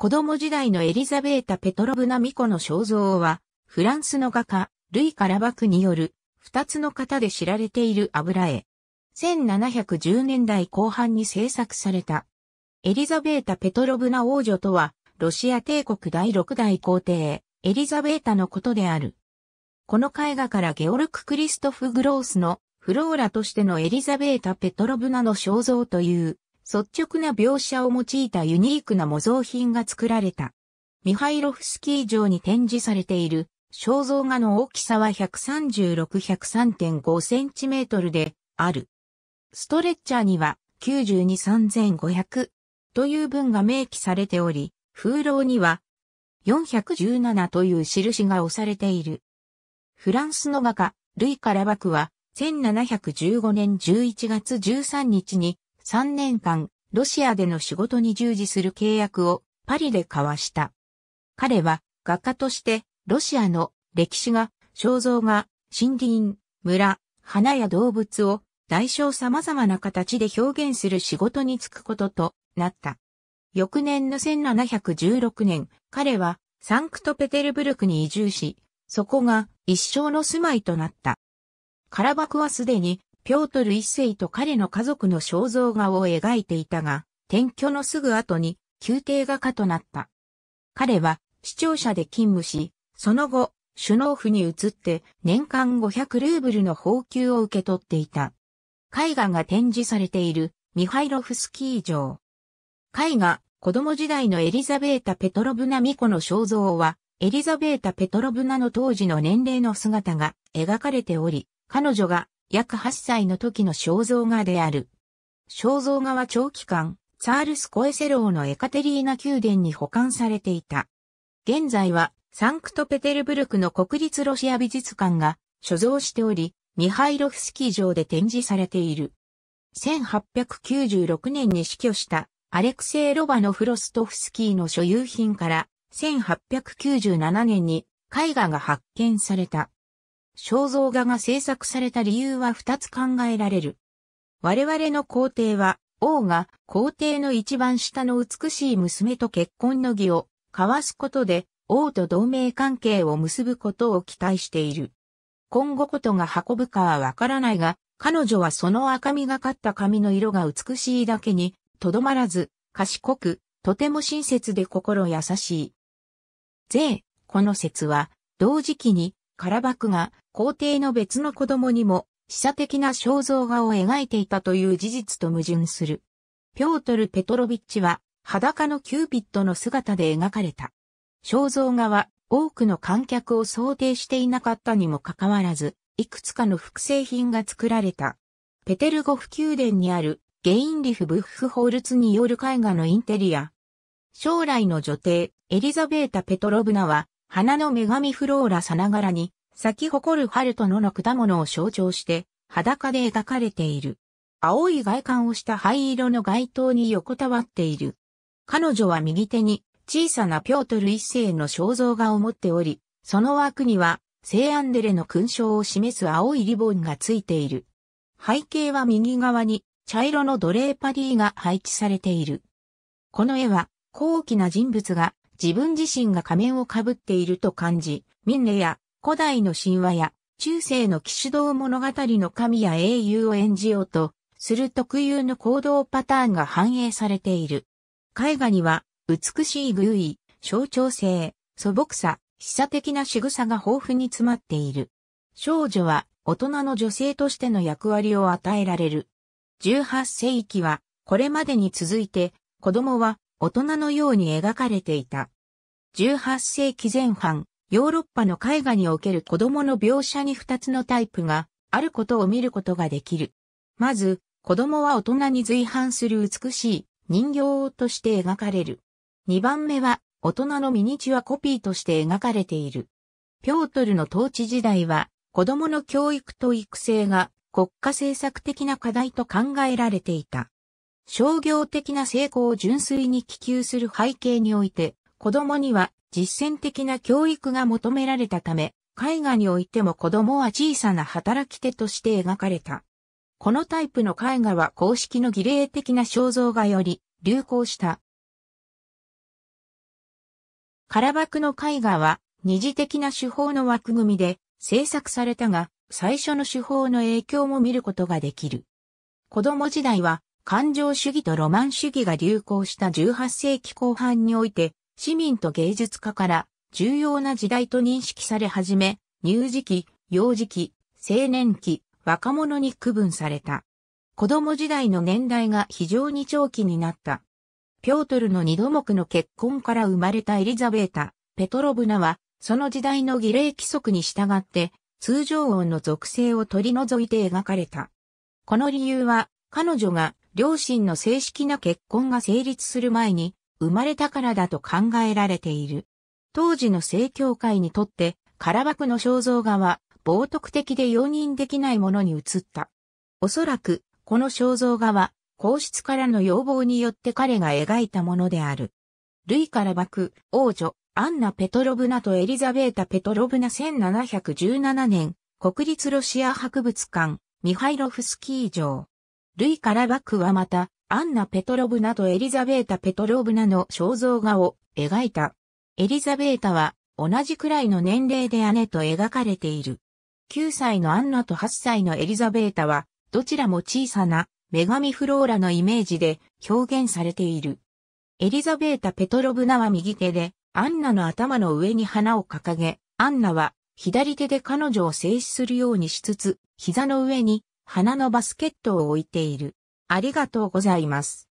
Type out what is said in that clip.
子供時代のエリザベータ・ペトロブナ・ミコの肖像は、フランスの画家、ルイ・カラバクによる、二つの型で知られている油絵。1710年代後半に制作された。エリザベータ・ペトロブナ王女とは、ロシア帝国第六代皇帝、エリザベータのことである。この絵画からゲオルク・クリストフ・グロースの、フローラとしてのエリザベータ・ペトロブナの肖像という率直な描写を用いたユニークな模造品が作られた。ミハイロフスキー城に展示されている肖像画の大きさは136-103.5センチメートルである。ストレッチャーには923500という文が明記されており、風浪には417という印が押されている。フランスの画家、ルイ・カラバクは1715年11月13日に3年間、ロシアでの仕事に従事する契約をパリで交わした。彼は画家としてロシアの歴史が、肖像画、森林、村、花や動物を代償様々な形で表現する仕事に就くこととなった。翌年の1716年、彼はサンクトペテルブルクに移住し、そこが一生の住まいとなった。カラバクはすでにピョートル一世と彼の家族の肖像画を描いていたが、転居のすぐ後に宮廷画家となった。彼は視聴者で勤務し、その後、首脳府に移って年間500ルーブルの報給を受け取っていた。絵画が展示されているミハイロフスキー城。絵画、子供時代のエリザベータ・ペトロブナ・ミコの肖像は、エリザベータ・ペトロブナの当時の年齢の姿が描かれており、彼女が約8歳の時の肖像画である。肖像画は長期間、ツァールスコエセローのエカテリーナ宮殿に保管されていた。現在は、サンクトペテルブルクの国立ロシア美術館が所蔵しており、ミハイロフスキー城で展示されている。1896年に死去したアレクセイ・ロバノフロストフスキーの所有品から1897年に絵画が発見された。肖像画が制作された理由は二つ考えられる。我々の皇帝は、王が皇帝の一番下の美しい娘と結婚の儀を交わすことで、王と同盟関係を結ぶことを期待している。今後ことが運ぶかはわからないが、彼女はその赤みがかった髪の色が美しいだけに、とどまらず、賢く、とても親切で心優しい。税、この説は、同時期に、カラバクが皇帝の別の子供にも、死者的な肖像画を描いていたという事実と矛盾する。ピョートル・ペトロビッチは、裸のキューピッドの姿で描かれた。肖像画は、多くの観客を想定していなかったにもかかわらず、いくつかの複製品が作られた。ペテルゴフ宮殿にあるゲインリフ・ブッフホールツによる絵画のインテリア。将来の女帝、エリザベータ・ペトロブナは、花の女神フローラさながらに、咲き誇る春と野の果物を象徴して、裸で描かれている。青い外観をした灰色の街灯に横たわっている。彼女は右手に小さなピョートル一世の肖像画を持っており、その枠には聖アンデレの勲章を示す青いリボンがついている。背景は右側に茶色のドレーパリーが配置されている。この絵は高貴な人物が自分自身が仮面をかぶっていると感じ、ミン礼や古代の神話や中世の騎士道物語の神や英雄を演じようとする特有の行動パターンが反映されている。絵画には美しい偶意、象徴性、素朴さ、視差的な仕草が豊富に詰まっている。少女は大人の女性としての役割を与えられる。18世紀はこれまでに続いて子供は大人のように描かれていた。18世紀前半、ヨーロッパの絵画における子供の描写に2つのタイプがあることを見ることができる。まず、子供は大人に随伴する美しい人形として描かれる。2番目は大人のミニチュアコピーとして描かれている。ピョートルの統治時代は子供の教育と育成が国家政策的な課題と考えられていた。商業的な成功を純粋に希求する背景において、子供には実践的な教育が求められたため、絵画においても子供は小さな働き手として描かれた。このタイプの絵画は公式の儀礼的な肖像画より流行した。カラバクの絵画は二次的な手法の枠組みで制作されたが、最初の手法の影響も見ることができる。子供時代は感情主義とロマン主義が流行した18世紀後半において、市民と芸術家から重要な時代と認識され始め、乳児期、幼児期、青年期、若者に区分された。子供時代の年代が非常に長期になった。ピョートルの二度目の結婚から生まれたエリザベータ、ペトロブナは、その時代の儀礼規則に従って、通常音の属性を取り除いて描かれた。この理由は、彼女が両親の正式な結婚が成立する前に、生まれたからだと考えられている。当時の正教会にとって、カラバクの肖像画は冒涜的で容認できないものに移った。おそらく、この肖像画は、皇室からの要望によって彼が描いたものである。ルイ・カラバク、王女、アンナ・ペトロブナとエリザベータ・ペトロブナ1717年、国立ロシア博物館、ミハイロフスキー城。ルイ・カラバクはまた、アンナ・ペトロブナとエリザベータ・ペトロブナの肖像画を描いた。エリザベータは同じくらいの年齢で姉と描かれている。9歳のアンナと8歳のエリザベータは、どちらも小さな女神フローラのイメージで表現されている。エリザベータ・ペトロブナは右手で、アンナの頭の上に花を掲げ、アンナは左手で彼女を静止するようにしつつ、膝の上に花のバスケットを置いている。ありがとうございます。